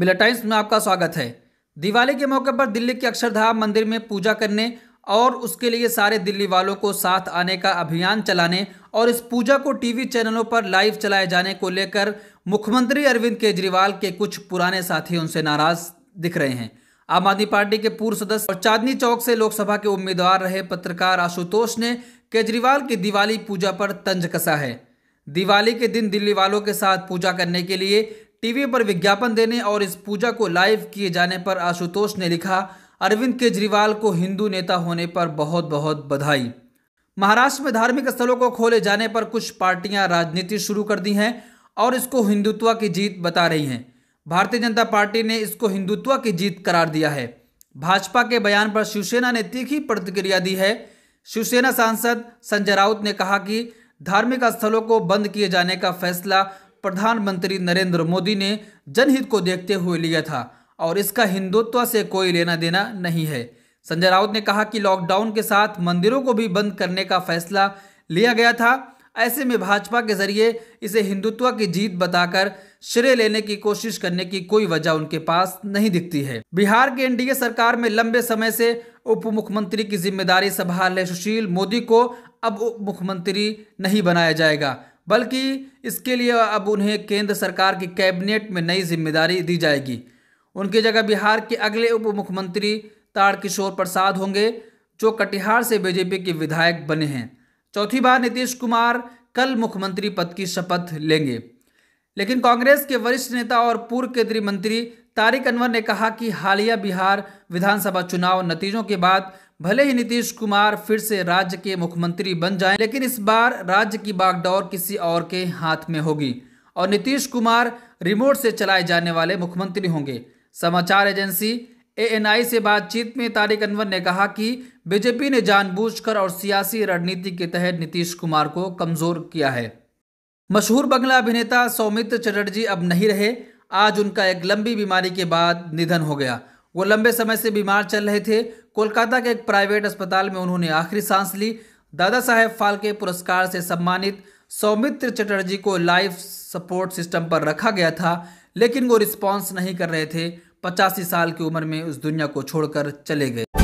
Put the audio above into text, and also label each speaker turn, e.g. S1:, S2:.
S1: मिला टाइम्स में आपका स्वागत है दिवाली के मौके पर दिल्ली के अक्षरधाम मंदिर में पूजा करने और उसके लिए सारे दिल्ली वालों को साथ आने का अभियान चलाने और इस पूजा को टीवी चैनलों पर लाइव चलाए जाने को लेकर मुख्यमंत्री अरविंद केजरीवाल के कुछ पुराने साथी उनसे नाराज दिख रहे हैं आम आदमी पार्टी के पूर्व सदस्य और चांदनी चौक से लोकसभा के उम्मीदवार रहे पत्रकार आशुतोष ने केजरीवाल की दिवाली पूजा पर तंज कसा है दिवाली के दिन दिल्ली वालों के साथ पूजा करने के लिए टीवी पर विज्ञापन देने और इस पूजा को लाइव किए जाने पर आशुतोष ने लिखा अरविंद केजरीवाल को हिंदू नेता होने पर बहुत बहुत बधाई महाराष्ट्र में धार्मिक स्थलों को खोले जाने पर कुछ पार्टियां राजनीति शुरू कर दी हैं और इसको हिंदुत्व की जीत बता रही हैं भारतीय जनता पार्टी ने इसको हिंदुत्व की जीत करार दिया है भाजपा के बयान पर शिवसेना ने तीखी प्रतिक्रिया दी है शिवसेना सांसद संजय राउत ने कहा कि धार्मिक स्थलों को बंद किए जाने का फैसला प्रधानमंत्री नरेंद्र मोदी ने जनहित को देखते हुए लिया था और इसका हिंदुत्व से कोई लेना देना नहीं है संजय राउत ने कहा कि लॉकडाउन के साथ मंदिरों को भी बंद करने का फैसला लिया गया था ऐसे में भाजपा के जरिए इसे हिंदुत्व की जीत बताकर श्रेय लेने की कोशिश करने की कोई वजह उनके पास नहीं दिखती है बिहार के एनडीए सरकार में लंबे समय से उप मुख्यमंत्री की जिम्मेदारी संभाल रहे सुशील मोदी को अब उप मुख्यमंत्री नहीं बनाया जाएगा बल्कि इसके लिए अब उन्हें केंद्र सरकार की कैबिनेट में नई जिम्मेदारी दी जाएगी उनकी जगह बिहार के अगले उप मुख्यमंत्री ताड़किशोर प्रसाद होंगे जो कटिहार से बीजेपी के विधायक बने हैं चौथी बार नीतीश कुमार कल मुख्यमंत्री पद की शपथ लेंगे लेकिन कांग्रेस के वरिष्ठ नेता और पूर्व केंद्रीय मंत्री तारिक अनवर ने कहा कि हालिया बिहार विधानसभा चुनाव नतीजों के बाद भले ही नीतीश कुमार फिर से राज्य के मुख्यमंत्री बन जाएं लेकिन इस बार राज्य की बागडोर किसी और के हाथ में होगी और नीतीश कुमार रिमोट से चलाए जाने वाले मुख्यमंत्री होंगे समाचार एजेंसी एएनआई से बातचीत में तारिक अनवर ने कहा कि बीजेपी ने जानबूझकर और सियासी रणनीति के तहत नीतीश कुमार को कमजोर किया है मशहूर बंगला अभिनेता सौमित्र चटर्जी अब नहीं रहे आज उनका एक लंबी बीमारी के बाद निधन हो गया वो लंबे समय से बीमार चल रहे थे कोलकाता के एक प्राइवेट अस्पताल में उन्होंने आखिरी सांस ली दादा साहेब फालके पुरस्कार से सम्मानित सौमित्र चटर्जी को लाइफ सपोर्ट सिस्टम पर रखा गया था लेकिन वो रिस्पॉन्स नहीं कर रहे थे पचासी साल की उम्र में उस दुनिया को छोड़कर चले गए